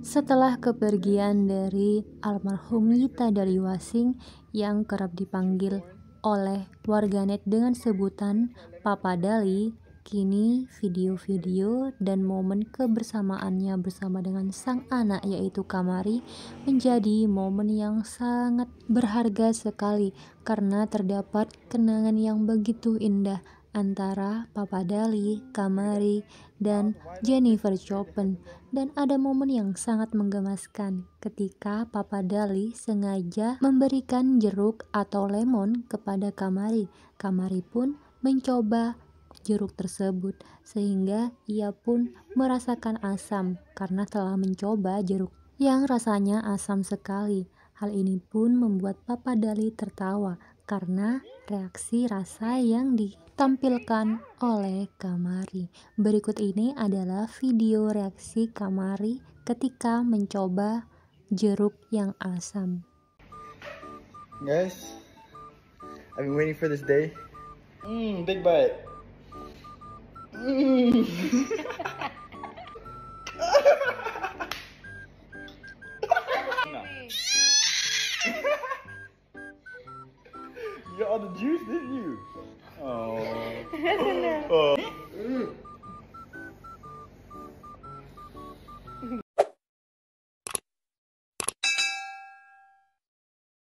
setelah kepergian dari almarhum Yita Wasing yang kerap dipanggil oleh warganet dengan sebutan Papa Dali, kini video-video dan momen kebersamaannya bersama dengan sang anak yaitu Kamari menjadi momen yang sangat berharga sekali karena terdapat kenangan yang begitu indah antara Papa Dali, Kamari, dan Jennifer Chopin dan ada momen yang sangat menggemaskan ketika Papa Dali sengaja memberikan jeruk atau lemon kepada Kamari. Kamari pun mencoba jeruk tersebut sehingga ia pun merasakan asam karena telah mencoba jeruk yang rasanya asam sekali. Hal ini pun membuat Papa Dali tertawa karena reaksi rasa yang ditampilkan oleh Kamari. Berikut ini adalah video reaksi Kamari ketika mencoba jeruk yang asam. Guys, I've been waiting for this day. Mmm, big bite. Mmm. Y'all the juice, didn't you? Oh.